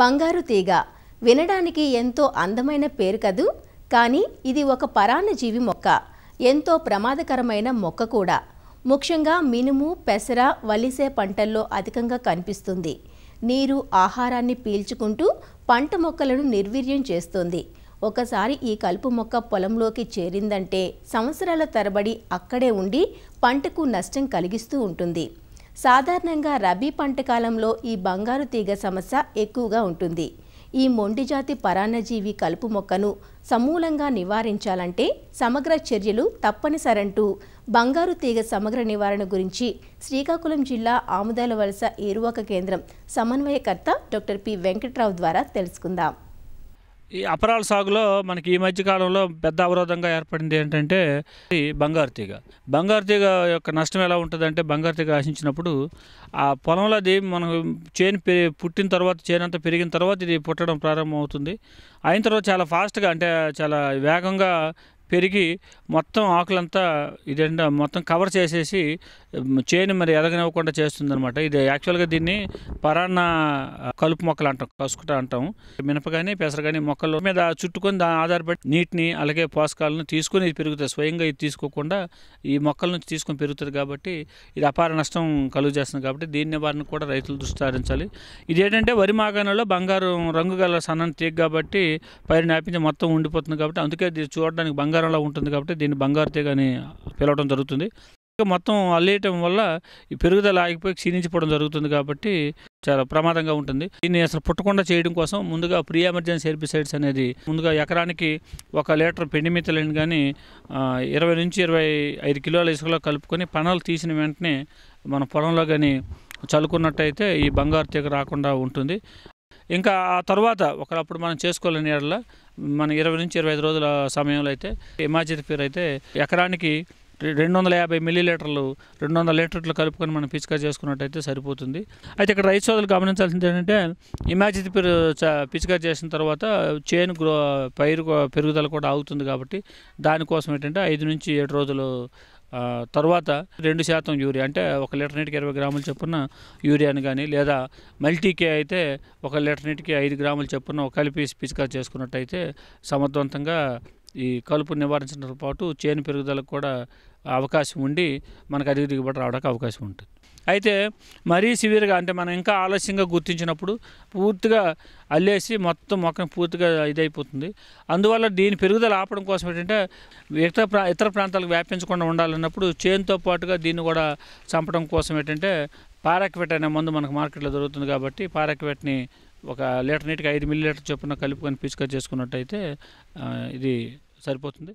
బంగారు తీగ వినడానికి ఎంతో అందమైన పేరు కదూ కానీ ఇది ఒక పరాన్నజీవి మొక్క ఎంతో ప్రమాదకరమైన మొక్క కూడా ముఖ్యంగా మినుము పెసర వలిసే పంటల్లో అధికంగా కనిపిస్తుంది నీరు ఆహారాన్ని పీల్చుకుంటూ పంట మొక్కలను నిర్వీర్యం చేస్తుంది ఒకసారి ఈ కలుపు మొక్క పొలంలోకి చేరిందంటే సంవత్సరాల తరబడి అక్కడే ఉండి పంటకు నష్టం కలిగిస్తూ ఉంటుంది సాధారణంగా రబీ పంట కాలంలో ఈ బంగారు తీగ సమస్య ఎక్కువగా ఉంటుంది ఈ మొండిజాతి పరాన్నజీవి కలుపు మొక్కను సమూలంగా నివారించాలంటే సమగ్ర చర్యలు తప్పనిసరంటూ బంగారు తీగ సమగ్ర నివారణ గురించి శ్రీకాకుళం జిల్లా ఆముదాల వలస ఏరువాక కేంద్రం సమన్వయకర్త డాక్టర్ పి వెంకట్రావు ద్వారా తెలుసుకుందాం ఈ అపరాల సాగులో మనకి ఈ మధ్యకాలంలో పెద్ద అవరోధంగా ఏర్పడింది ఏంటంటే బంగారు తీగ బంగారు తీగ యొక్క నష్టం ఎలా ఉంటుందంటే బంగారు తీగ ఆశించినప్పుడు ఆ పొలంలో అది మనం చేను పుట్టిన తర్వాత చేను అంతా పెరిగిన తర్వాత ఇది పుట్టడం ప్రారంభం అవుతుంది అయిన తర్వాత చాలా ఫాస్ట్గా అంటే చాలా వేగంగా పెరిగి మొత్తం ఆకులంతా ఇదంటే మొత్తం కవర్ చేసేసి చేను మరి ఎదగనివ్వకుండా చేస్తుందనమాట ఇది యాక్చువల్గా దీన్ని పరాన్న కలుపు మొక్కలు అంటాం కసుకుట అంటాం మినప కానీ పెసర కానీ మొక్కలు మీద చుట్టుకొని దాని ఆధారపడి నీటిని అలాగే పోషకాలను తీసుకొని ఇది పెరుగుతుంది స్వయంగా ఇది తీసుకోకుండా ఈ మొక్కల నుంచి తీసుకొని పెరుగుతుంది కాబట్టి ఇది అపార నష్టం కలుగు చేస్తుంది కాబట్టి దీని నివారణ కూడా రైతులు దృష్టి సారించాలి ఇది ఏంటంటే వరి మాగాణంలో బంగారం రంగు గల సన్నని తీగ కాబట్టి పైరు నాపించి మొత్తం ఉండిపోతుంది కాబట్టి అందుకే చూడడానికి బంగారంలా ఉంటుంది కాబట్టి దీన్ని బంగారు తీగ అని పిలవడం జరుగుతుంది మొత్తం అల్లేయటం వల్ల ఈ పెరుగుదల ఆగిపోయి క్షీణించిపోవడం జరుగుతుంది కాబట్టి చాలా ప్రమాదంగా ఉంటుంది దీన్ని అసలు పుట్టకుండా చేయడం కోసం ముందుగా ప్రీ ఎమర్జెన్సీ హెర్బిసైడ్స్ అనేది ముందుగా ఎకరానికి ఒక లీటర్ మిత్తలేని కానీ ఇరవై నుంచి ఇరవై ఐదు కిలోల ఇసుకలో కలుపుకొని పనులు తీసిన వెంటనే మన పొలంలో కానీ చల్లుకున్నట్టయితే ఈ బంగారు తీగ రాకుండా ఉంటుంది ఇంకా ఆ తర్వాత ఒకప్పుడు మనం చేసుకోలేని ఏడల మన ఇరవై నుంచి ఇరవై ఐదు రోజుల సమయంలో అయితే ఇమాజిత్ పేరు అయితే ఎకరానికి రెండు వందల యాభై మిల్లీలీటర్లు రెండు వందల లీటర్లు కలుపుకొని మనం పిచికా చేసుకున్నట్టయితే సరిపోతుంది అయితే ఇక్కడ రైతు సోదరులు గమనించాల్సింది ఏంటంటే ఇమాజిత్ పిచికారి చేసిన తర్వాత చేను గ్రో పైరు పెరుగుదల కూడా ఆగుతుంది కాబట్టి దానికోసం ఏంటంటే ఐదు నుంచి ఏడు రోజులు తర్వాత రెండు శాతం యూరియా అంటే ఒక లీటర్ నీటికి ఇరవై గ్రాముల చొప్పున యూరియాని కానీ లేదా మల్టీకే అయితే ఒక లీటర్ నీటికి ఐదు గ్రాముల చొప్పున కలిపి పిచికా చేసుకున్నట్టయితే సమర్థవంతంగా ఈ కలుపు నివారించడంతో పాటు చేను పెరుగుదలకు కూడా అవకాశం ఉండి మనకు అధిక దిగుబడి రావడానికి అవకాశం ఉంటుంది అయితే మరీ సివియర్గా అంటే మనం ఇంకా ఆలస్యంగా గుర్తించినప్పుడు పూర్తిగా అల్లేసి మొత్తం మొక్కను పూర్తిగా ఇదైపోతుంది అందువల్ల దీని పెరుగుదల ఆపడం కోసం ఏంటంటే ఇతర ప్రా ఇతర ప్రాంతాలకు వ్యాపించకుండా ఉండాలన్నప్పుడు చేనుతో పాటుగా దీన్ని కూడా చంపడం కోసం ఏంటంటే పారాక్వెట్ అనే మందు మనకు మార్కెట్లో దొరుకుతుంది కాబట్టి పారాక్వెట్ని ఒక లీటర్ నీటికి ఐదు మిల్లీ లీటర్ చొప్పున కలుపుకొని పిచ్చుక చేసుకున్నట్టయితే ఇది సరిపోతుంది